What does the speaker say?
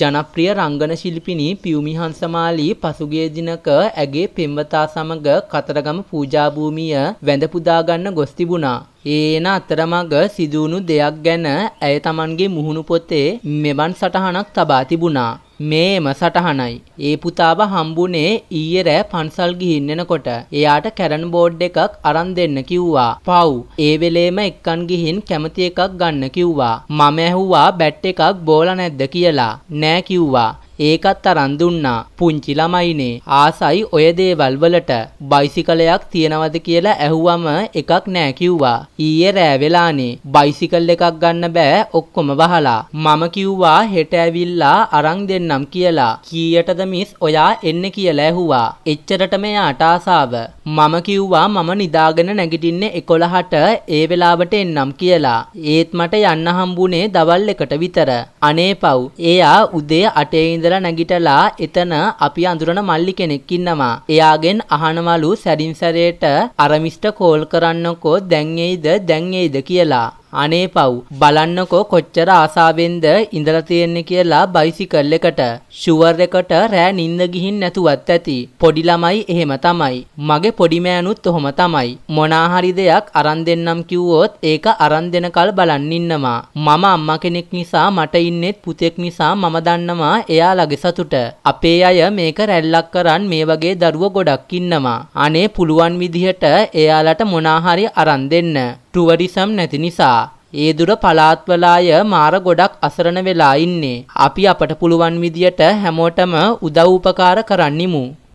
ජනප්‍රිය රංගන ශිල්පිනී පියුමිහන්සමාලී පසුගිය දිනක ඇගේ පෙම්වතා සමග කතරගම පූජාභූමිය වැඳපුදාගන්න ගොස් තිබුණා. ඒ එන අතරමඟ සිදුවුණු දෙයක් ගැන ඇය තමන්ගේ මුහුණු පොතේ මෙවන් සටහනක් තබා තිබුණා. මේම සටහනයි. ඒ පුතාව හම්බුනේ ඊයේ රෑ පන්සල් ගිහින් එනකොට. එයාට කැරම් බෝඩ් එකක් අරන් දෙන්න කිව්වා. පව්. ඒ වෙලේම එක්කන් ගිහින් කැමති එකක් ගන්න කිව්වා. මම ඇහුවා බැට් එකක් බෝලා නැද්ද කියලා. නෑ කිව්වා. ඒකත් අරන් දුන්නා. පුංචි ළමයිනේ. ආසයි ඔය දේවල් වලට. බයිසිකලයක් තියනවද කියලා ඇහුවම එකක් නෑ කිව්වා. ඊයේ රෑ වෙලානේ. බයිසිකල් එකක් ගන්න බෑ ඔක්කොම වහලා. මම කිව්වා හෙට ඇවිල්ලා අරන් දෙන්නම් කියලා. කීයටද මිස් ඔයා එන්න කියලා ඇහුවා. එච්චරටම එයාට ආසාව. මම කිව්වා මම නිදාගෙන නැගිටින්නේ 11ට ඒ වෙලාවට එන්නම් කියලා. ඒත් මට යන්න හම්බුනේ දවල් එකට විතර. අනේ පව්. එයා උදේ 8 ඉඳලා ඉඳලා නැගිටලා එතන අපි අඳුරන මල්ලි කෙනෙක් ඉන්නවා. එයාගෙන් අහනවලු සැරින් සැරේට අර මිස්ටර් කෝල් කරන්නකෝ දැන් එයිද දැන් එයිද කියලා. අනේ පව් බලන්නකෝ කොච්චර ආසාවෙන්ද ඉඳලා තියෙන්නේ කියලා බයිසිකල් එකට ෂුවර් එකට රෑ නිින්ද ගිහින් නැතුවත් ඇති පොඩි ළමයි එහෙම තමයි මගේ පොඩි මෑනුත් ඔහොම තමයි මොනාහරි දෙයක් අරන් දෙන්නම් කිව්වොත් ඒක අරන් දෙනකල් බලන් ඉන්නවා මම අම්මා කෙනෙක් නිසා මට ඉන්නෙත් පුතෙක් නිසා මම දන්නවා එයාලගේ සතුට අපේ අය මේක රැල්ලක් කරන් මේ වගේ දරුවෝ ගොඩක් ඉන්නවා අනේ පුළුවන් විදිහට එයාලට මොනාහරි අරන් දෙන්න ටුවරිසම් නැති නිසා ඒ දුර පළාත්වල අය මාර ගොඩක් අසරණ වෙලා ඉන්නේ. අපි අපට පුළුවන් විදියට හැමෝටම උදව් උපකාර කරන්නිමු.